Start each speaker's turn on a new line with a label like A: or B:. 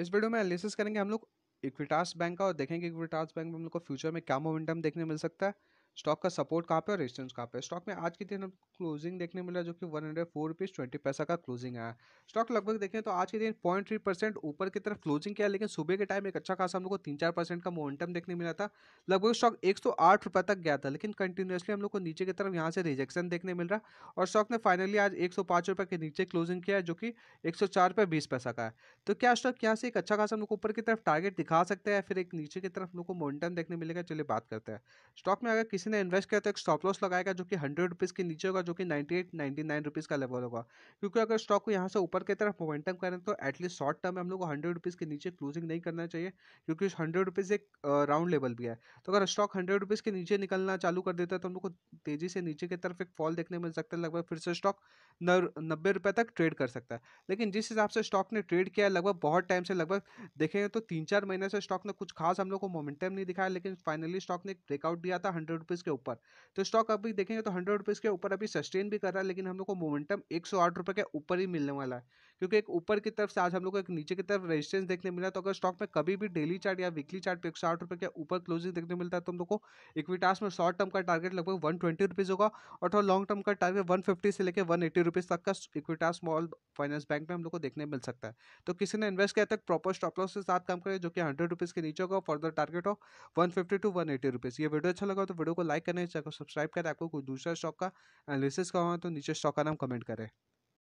A: इस वीडियो में एनालिसिस करेंगे हम लोग इक्विटास बैंक का और देखेंगे इक्विटास बैंक में हम लोग को फ्यूचर में क्या मोमेंटम देखने मिल सकता है स्टॉक का सपोर्ट कहाँ पे और रेजिस्टेंस कहाँ पे स्टॉक में आज के दिन क्लोजिंग देखने मिला जो कि one hundred four rupees twenty पैसा का क्लोजिंग आया स्टॉक लगभग देखें तो आज के दिन पॉइंट थ्री परसेंट ऊपर की तरफ क्लोजिंग किया लेकिन सुबह के टाइम एक अच्छा खासा हम लोग को तीन चार परसेंट का मोमेंटम देखने मिला था लगभग स्टॉक एक सौ आठ रुपये तक गया था लेकिन कंटिन्यूसली हम लोग को नीचे की तरफ यहाँ से रिजेक्शन देखने मिल रहा और स्टॉक ने फाइनली आज एक सौ पाँच रुपये के नीचे क्लोजिंग किया जो कि एक सौ चार रुपये बीस पैसा का है तो क्या स्टॉक यहाँ से एक अच्छा खासा हम लोग ऊपर की तरफ टारगेट दिखा सकते हैं फिर एक नीचे की तरफ हम लोग को मोमेंटम देखने मिलेगा चलिए बात करते हैं स्टॉक में अगर किसी किसी ने इन्वेस्ट किया तो एक स्टॉप लॉस लगाएगा जो कि हंड्रेड रुपीज़ के नीचे होगा जो कि ninety eight ninety nine rupees का लेवल होगा क्योंकि अगर स्टॉक को यहाँ से ऊपर की तरफ मोमेंटम करें तो एटलीस्ट शॉर्ट टर्म में हम लोग को हंड्रेड रुपीज़ के नीचे क्लोजिंग नहीं करना चाहिए क्योंकि हंड्रेड रुपीज़ एक राउंड लेवल भी है तो अगर स्टॉक हंड्रेड रुपीज़ के नीचे निकलना चालू कर देता है तो हम लोग को तेज़ी से नीचे की तरफ एक फॉल देखने मिल सकता है लगभग फिर से स्टॉक नब्बे रुपये तक ट्रेड कर सकता है लेकिन जिस हिसाब से स्टॉक ने ट्रेड किया है लगभग बहुत टाइम से लगभग देखेंगे तो तीन चार महीने से स्टॉक ने कुछ खास हम लोग को मोमेंटम नहीं दिखाया लेकिन फाइनली स्टॉक ने ब्रेकआउट दिया था हंड्रेड रुपीज़ के ऊपर तो स्टॉक अभी देखेंगे तो हंड्रेड रुपीज़ के ऊपर अभी सस्टेन भी कर रहा है लेकिन हम लोग को मोमेंटम एक सौ आठ रुपए के ऊपर ही मिलने वाला है क्योंकि एक ऊपर की तरफ से आज हम लोग को एक नीचे की तरफ रेजिस्टेंस देखने मिला तो अगर स्टॉक में कभी भी डेली चार्ट या वीकली चार्ट पर एक सौ आठ रुपए के ऊपर क्लोजिंग देखने मिलता है तो हम लोग को इक्विटास में शॉर्ट टर्म का टारगेट लगभग वन ट्वेंटी रुपीज़ होगा और थोड़ा लॉन्ग टर्म का टारगेट वन फिफ्टी से लेकर वन एट्टी रुपीज़ तक का इक्विटास स्मॉल फाइनेंस बैंक में हम लोग को देखने मिल सकता है तो किसी ने इन्वेस्ट किया तक प्रॉपर स्टॉप लॉस के साथ काम करें जो कि हंड्रेड रुपीज़ के नीचे होगा फर्दर टारगेट हो one fifty two one eighty rupees ये वीडियो अच्छा लगा तो वीडियो को लाइक करने चैनल को सब्सक्राइब करें आपको कोई दूसरा स्टॉक का एनालिसिस करवाना तो नीचे स्टॉक का नाम कमेंट करें